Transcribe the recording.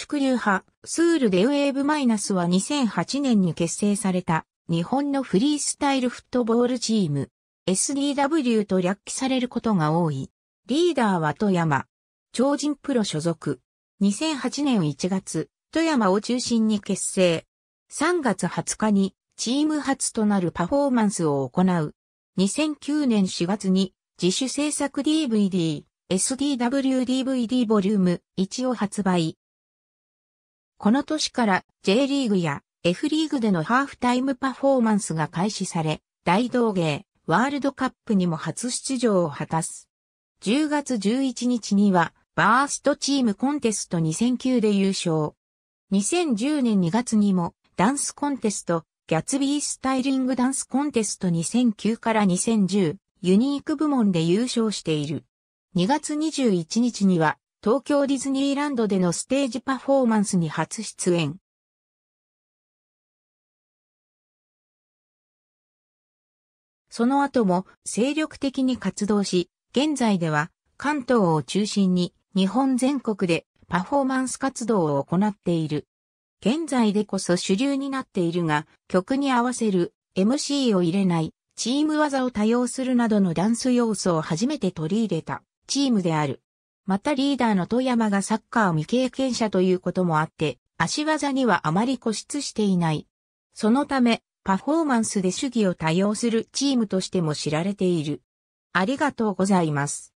宿流派、スールデウェーブマイナスは2008年に結成された日本のフリースタイルフットボールチーム、SDW と略記されることが多い。リーダーは富山、超人プロ所属。2008年1月、富山を中心に結成。3月20日にチーム初となるパフォーマンスを行う。2009年4月に自主制作 DVD、SDWDVD ボリューム1を発売。この年から J リーグや F リーグでのハーフタイムパフォーマンスが開始され、大道芸、ワールドカップにも初出場を果たす。10月11日には、バーストチームコンテスト2009で優勝。2010年2月にも、ダンスコンテスト、ギャツビースタイリングダンスコンテスト2009から2010、ユニーク部門で優勝している。2月21日には、東京ディズニーランドでのステージパフォーマンスに初出演。その後も精力的に活動し、現在では関東を中心に日本全国でパフォーマンス活動を行っている。現在でこそ主流になっているが、曲に合わせる MC を入れない、チーム技を多用するなどのダンス要素を初めて取り入れたチームである。またリーダーの富山がサッカー未経験者ということもあって、足技にはあまり固執していない。そのため、パフォーマンスで主義を多用するチームとしても知られている。ありがとうございます。